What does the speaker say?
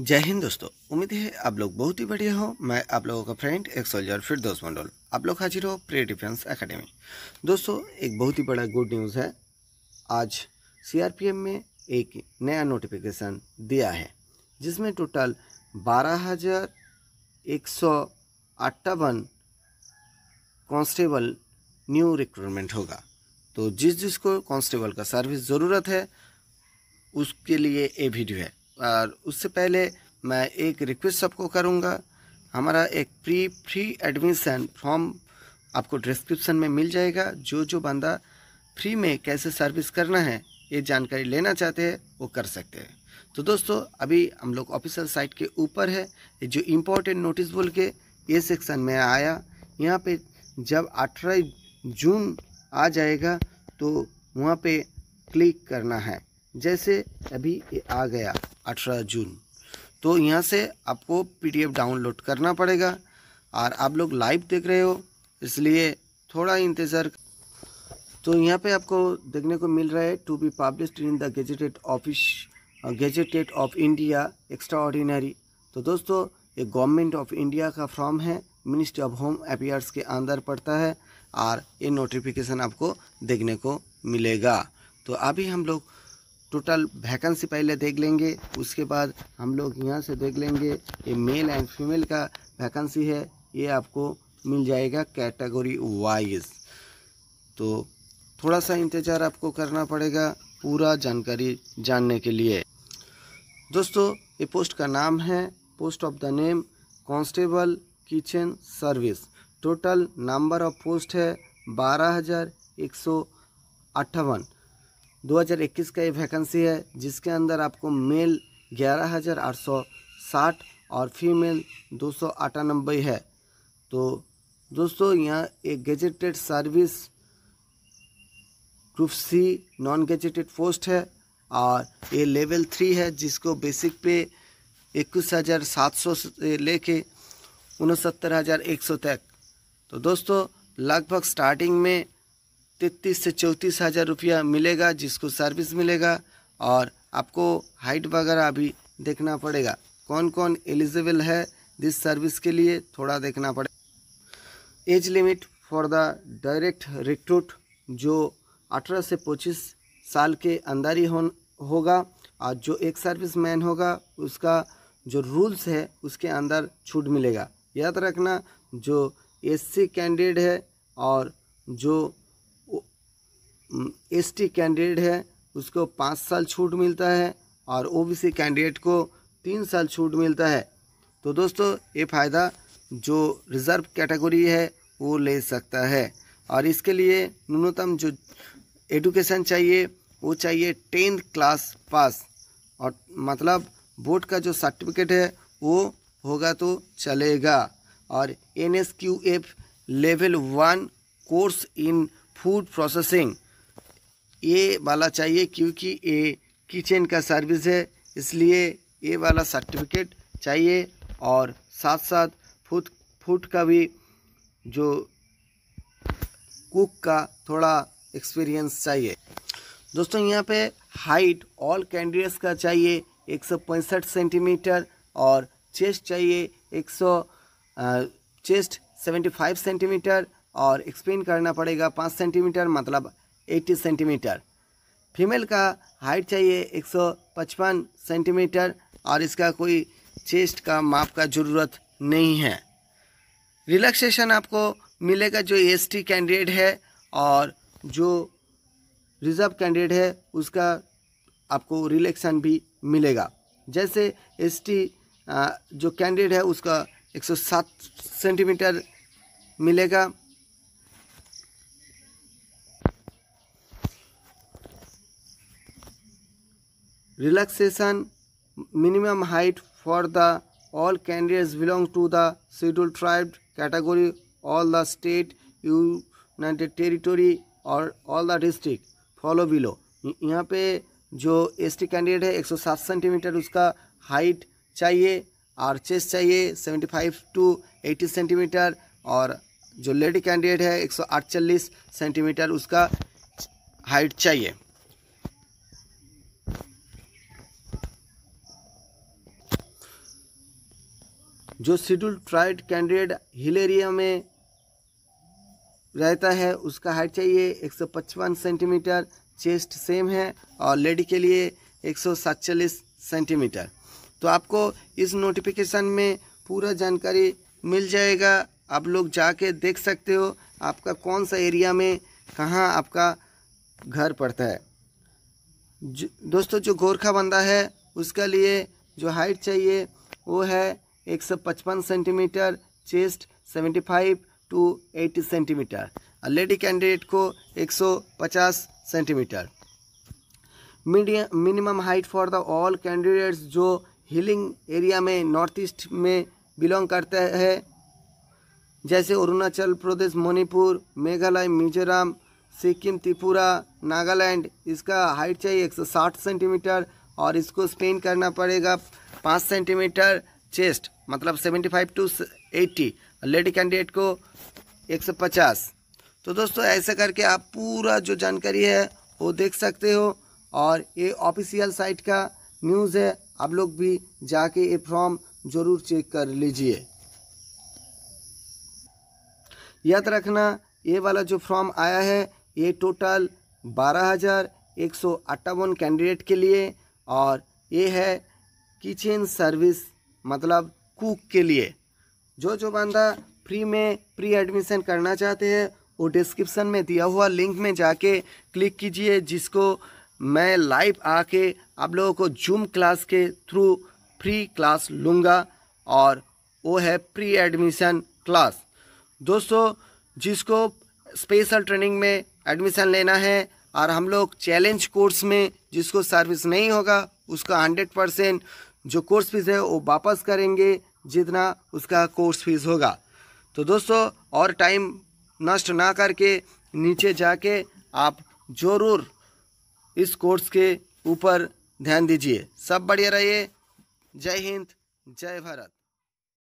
जय हिंद दोस्तों उम्मीद है आप लोग बहुत ही बढ़िया हो मैं आप लोगों का फ्रेंड एक सोल्जर फिर दोस्त मंडोल आप लोग हाजिर हो प्रे डिफेंस एकेडमी दोस्तों एक बहुत ही बड़ा गुड न्यूज़ है आज सीआरपीएम में एक नया नोटिफिकेशन दिया है जिसमें टोटल बारह हज़ार एक सौ अट्ठावन कॉन्स्टेबल न्यू रिक्रूटमेंट होगा तो जिस जिसको कांस्टेबल का सर्विस ज़रूरत है उसके लिए ये वीडियो है और उससे पहले मैं एक रिक्वेस्ट सबको करूँगा हमारा एक प्री फ्री एडमिशन फॉर्म आपको डिस्क्रिप्शन में मिल जाएगा जो जो बंदा फ्री में कैसे सर्विस करना है ये जानकारी लेना चाहते हैं वो कर सकते हैं तो दोस्तों अभी हम लोग ऑफिशियल साइट के ऊपर है जो इम्पोर्टेंट नोटिस बोल के ये सेक्शन में आया यहाँ पे जब अठारह जून आ जाएगा तो वहाँ पे क्लिक करना है जैसे अभी ये आ गया अठारह जून तो यहाँ से आपको पीडीएफ डाउनलोड करना पड़ेगा और आप लोग लाइव देख रहे हो इसलिए थोड़ा इंतज़ार तो यहाँ पे आपको देखने को मिल रहा है to be publish in the gazetted office gazetted of India extraordinary तो दोस्तों ये गवर्नमेंट ऑफ इंडिया का फॉर्म है मिनिस्ट्री ऑफ होम अफेयर्स के अंदर पड़ता है और ये नोटिफिकेशन आपको देखने को मिलेगा तो अभी हम लोग टोटल वैकेंसी पहले देख लेंगे उसके बाद हम लोग यहाँ से देख लेंगे ये मेल एंड फीमेल का वैकेंसी है ये आपको मिल जाएगा कैटेगरी वाइज तो थोड़ा सा इंतज़ार आपको करना पड़ेगा पूरा जानकारी जानने के लिए दोस्तों ये पोस्ट का नाम है post of the name constable kitchen service total number of post है बारह हज़ार एक सौ अट्ठावन 2021 का ये वैकेंसी है जिसके अंदर आपको मेल ग्यारह हज़ार आठ सौ साठ और फीमेल दो सौ अठानबे है तो दोस्तों यहाँ एक gazetted service group C non gazetted post है और ये लेवल थ्री है जिसको बेसिक पे इक्कीस हज़ार सात सौ से लेके उनसत्तर हज़ार एक सौ तक तो दोस्तों लगभग स्टार्टिंग में तैतीस से चौंतीस हज़ार रुपया मिलेगा जिसको सर्विस मिलेगा और आपको हाइट वगैरह भी देखना पड़ेगा कौन कौन एलिजिबल है दिस सर्विस के लिए थोड़ा देखना पड़ेगा age limit for the direct recruit जो अठारह से पच्चीस साल के अंदर ही हो, होगा और जो एक सर्विस मैन होगा उसका जो रूल्स है उसके अंदर छूट मिलेगा याद रखना जो एससी कैंडिडेट है और जो एसटी हम्म, कैंडिडेट है उसको पाँच साल छूट मिलता है और ओबीसी कैंडिडेट को तीन साल छूट मिलता है तो दोस्तों ये फ़ायदा जो रिज़र्व कैटेगरी है वो ले सकता है और इसके लिए न्यूनतम जो एडुकेशन चाहिए वो चाहिए टेंथ क्लास पास और मतलब बोर्ड का जो सर्टिफिकेट है वो होगा तो चलेगा और N S Q F level one course in food processing ये वाला चाहिए क्योंकि ये किचन का सर्विस है इसलिए ये वाला सर्टिफिकेट चाहिए और साथ साथ फूड फूड का भी जो कुक का थोड़ा एक्सपीरियंस चाहिए दोस्तों यहाँ पे हाइट ऑल कैंडिडेट्स का चाहिए एक सेंटीमीटर और चेस्ट चाहिए एक चेस्ट 75 सेंटीमीटर और एक्सप्लेन करना पड़ेगा 5 सेंटीमीटर मतलब एट्टी सेंटीमीटर फीमेल का हाइट चाहिए एक सौ पचपन सेंटीमीटर और इसका कोई चेस्ट का माप का ज़रूरत नहीं है रिलैक्सेशन आपको मिलेगा जो एस टी कैंडिडेट है और जो रिजर्व कैंडिडेट है उसका आपको रिलेक्शन भी मिलेगा जैसे एस टी जो कैंडिडेट है उसका 107 सेंटीमीटर मिलेगा relaxation minimum height for the all candidates belong to the scheduled tribe category all the state united territory or all the district follow below यहाँ पे जो एस टी कैंडिडेट है 107 centimetre उसका height चाहिए और चेस्ट चाहिए 75 to 80 centimetre और जो लेडी कैंडिडेट है 148 सेंटीमीटर उसका हाइट चाहिए जो schedule tribe candidate hill area में रहता है उसका हाइट चाहिए एक सेंटीमीटर चेस्ट सेम है और लेडी के लिए एक सेंटीमीटर तो आपको इस नोटिफिकेशन में पूरा जानकारी मिल जाएगा आप लोग जाके देख सकते हो आपका कौन सा एरिया में कहाँ आपका घर पड़ता है जो, दोस्तों जो गोरखा बंदा है उसका लिए जो हाइट चाहिए वो है एक सौ पचपन centimetre chest seventy five to eighty centimetre और लेडी कैंडिडेट को एक सौ पचास centimetre medium minimum height for the all candidates जो हिलिंग एरिया में नॉर्थ ईस्ट में बिलोंग करते हैं जैसे अरुणाचल प्रदेश मणिपुर मेघालय मिजोरम सिक्किम त्रिपुरा नागालैंड इसका हाइट चाहिए 160 सेंटीमीटर और इसको स्पेन करना पड़ेगा 5 सेंटीमीटर चेस्ट मतलब 75 टू 80 लेडी कैंडिडेट को 150 तो दोस्तों ऐसे करके आप पूरा जो जानकारी है वो देख सकते हो और ये ऑफिशियल साइट का न्यूज़ है आप लोग भी जाके ये फॉर्म ज़रूर चेक कर लीजिए याद रखना ये वाला जो फॉर्म आया है ये टोटल बारह हज़ार एक सौ अट्ठावन कैंडिडेट के लिए और ये है किचन सर्विस मतलब कुक के लिए जो जो बंदा फ्री में प्री एडमिशन करना चाहते हैं वो डिस्क्रिप्शन में दिया हुआ लिंक में जाके क्लिक कीजिए जिसको मैं लाइव आके आप लोगों को जूम क्लास के थ्रू फ्री क्लास लूँगा और वो है प्री एडमिशन क्लास दोस्तों जिसको स्पेशल ट्रेनिंग में एडमिशन लेना है और हम लोग चैलेंज कोर्स में जिसको सर्विस नहीं होगा उसका हंड्रेड परसेंट जो कोर्स फीस है वो वापस करेंगे जितना उसका कोर्स फीस होगा तो दोस्तों और टाइम नष्ट ना करके नीचे जाके आप ज़रूर इस कोर्स के ऊपर ध्यान दीजिए सब बढ़िया रहिए जय हिंद जय भारत